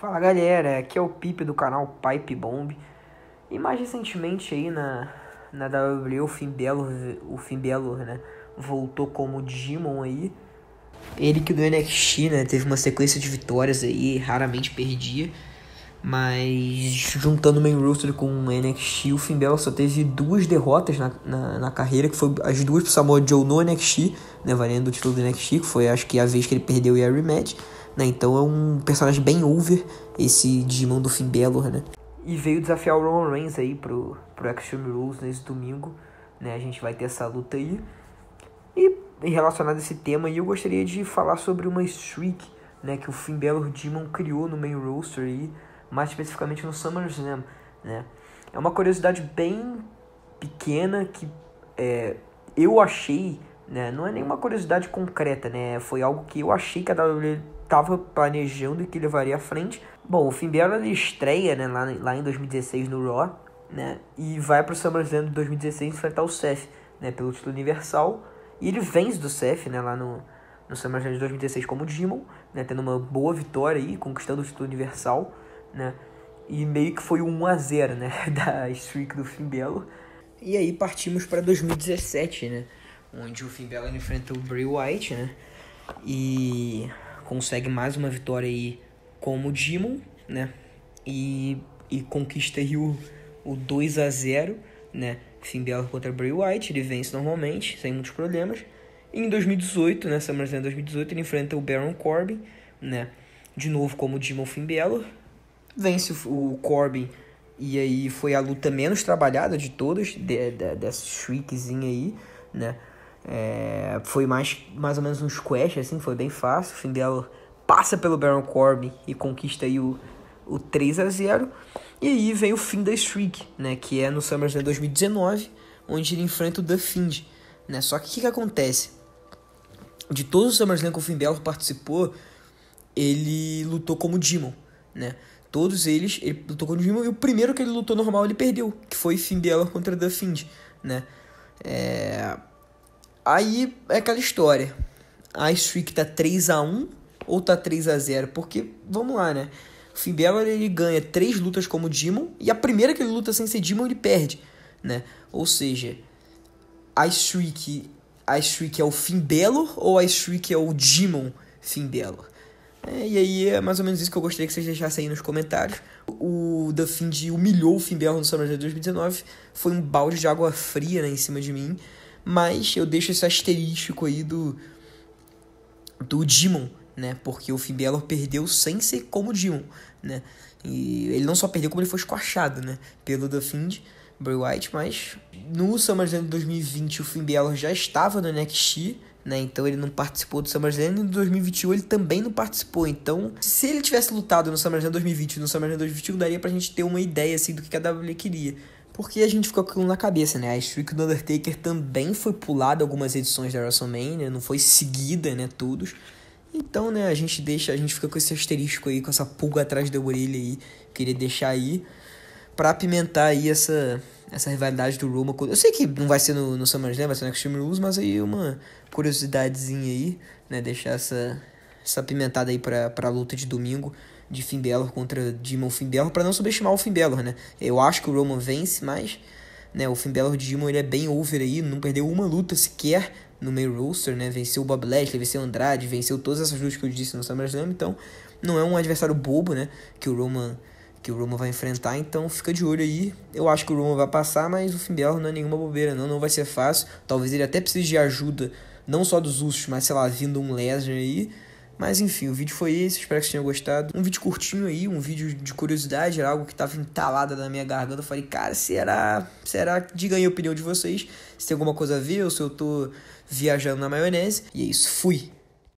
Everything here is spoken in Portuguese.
Fala galera, aqui é o Pipe do canal Pipe Bomb e mais recentemente aí na, na WWE o Finn o Finn né, voltou como Digimon aí. Ele que do NXT, né, teve uma sequência de vitórias aí, raramente perdia. Mas juntando o main roster com o NXT, o Finn só teve duas derrotas na, na, na, carreira, que foi as duas pro Samoa Joe no NXT, né, valendo o título do NXT, que foi acho que a vez que ele perdeu o a rematch, né, então é um personagem bem over esse Demon do Finn Balor, né. E veio desafiar o Roman Reigns aí pro, pro Extreme Rules nesse domingo, né, a gente vai ter essa luta aí. E relacionado a esse tema, eu gostaria de falar sobre uma streak, né, que o Finn Balor Demon criou no main roster aí, mais especificamente no SummerSlam, né? É uma curiosidade bem pequena que é, eu achei, né? Não é nenhuma curiosidade concreta, né? Foi algo que eu achei que a WWE estava planejando e que levaria à frente. Bom, o Finn Balor ele estreia, né? Lá, lá em 2016 no Raw, né? E vai para o SummerSlam de 2016 enfrentar o Seth, né? Pelo título universal. E ele vence do Seth, né? Lá no, no SummerSlam de 2016 como Demon, né? Tendo uma boa vitória aí, conquistando o título universal né? E meio que foi o 1 a 0 né? Da streak do Fimbelo. E aí partimos para 2017, né? Onde o Fimbelo enfrenta o Bray White, né? E consegue mais uma vitória aí como Demon, né? E, e conquista aí o, o 2 a 0 né? Fimbelo contra Bray White, ele vence normalmente, sem muitos problemas. E em 2018, né, SummerSlam 2018, ele enfrenta o Baron Corbin, né? De novo como Demon Fimbelo, vence o, Corbin. E aí foi a luta menos trabalhada de todas, de, de, dessa streakzinha aí, né? É, foi mais, mais ou menos um squash, assim, foi bem fácil. O Finn dela passa pelo Baron Corbin e conquista aí o, o 3 a 0 E aí vem o fim da streak, né? Que é no SummerSlam 2019, onde ele enfrenta o The Fiend, né? Só que o que, que acontece? De todos os SummerSlam que o Finn Balor participou, ele lutou como Demon, né? Todos eles, ele lutou contra o Dimon e o primeiro que ele lutou normal ele perdeu, que foi Finn Balor contra The Fiend, né? É... Aí é aquela história. A streak tá 3 a 1 ou tá 3 a 0 Porque, vamos lá, né? O Finn Balor, ele ganha três lutas como Demon, e a primeira que ele luta sem ser Demon, ele perde, né? Ou seja, a streak, a streak é o Finn Balor ou a streak é o Demon Finn Balor? É, e aí é mais ou menos isso que eu gostaria que vocês deixassem aí nos comentários. O The Find humilhou o Finberro no Summer de 2019. Foi um balde de água fria né, em cima de mim. Mas eu deixo esse asterístico aí do. do Demon, né? Porque o Finbelor perdeu sem ser como Demon, né? E ele não só perdeu, como ele foi esquachado, né? Pelo The Find, Bray White, mas no Summer de 2020 o Finbelor já estava no NXT né? Então ele não participou do SummerSlam e em 2021 ele também não participou. Então, se ele tivesse lutado no SummerSlam 2020 e no SummerSlam 2021, daria pra gente ter uma ideia assim do que a WWE queria. Porque a gente ficou com aquilo na cabeça, né? A streak do Undertaker também foi pulada algumas edições da WrestleMania, não foi seguida, né, todos. Então, né, a gente deixa, a gente fica com esse asterisco aí, com essa pulga atrás da orelha aí, queria deixar aí para apimentar aí essa, essa rivalidade do Roma. Eu sei que não vai ser no, no SummerSlam, né? vai ser no Extreme Rules, mas aí uma curiosidadezinha aí, né? Deixar essa, essa apimentada aí pra, pra luta de domingo de Finn Balor contra Demon Finn Balor, pra não subestimar o Finn Balor, né? Eu acho que o Roman vence, mas né, o Finn Balor de Demon ele é bem over aí, não perdeu uma luta sequer no meio roster, né? Venceu o Bob Lashley, venceu o Andrade, venceu todas essas lutas que eu disse no SummerSlam, então não é um adversário bobo, né? Que o Roman que o Roma vai enfrentar, então fica de olho aí. Eu acho que o Roma vai passar, mas o Finn Balor não é nenhuma bobeira, não, não vai ser fácil. Talvez ele até precise de ajuda, não só dos Usos, mas sei lá, vindo um Lesnar aí. Mas enfim, o vídeo foi esse, espero que vocês tenham gostado. Um vídeo curtinho aí, um vídeo de curiosidade, era algo que tava entalada na minha garganta. Eu falei, cara, será? Será? Diga aí a opinião de vocês, se tem alguma coisa a ver ou se eu tô viajando na maionese. E é isso, fui!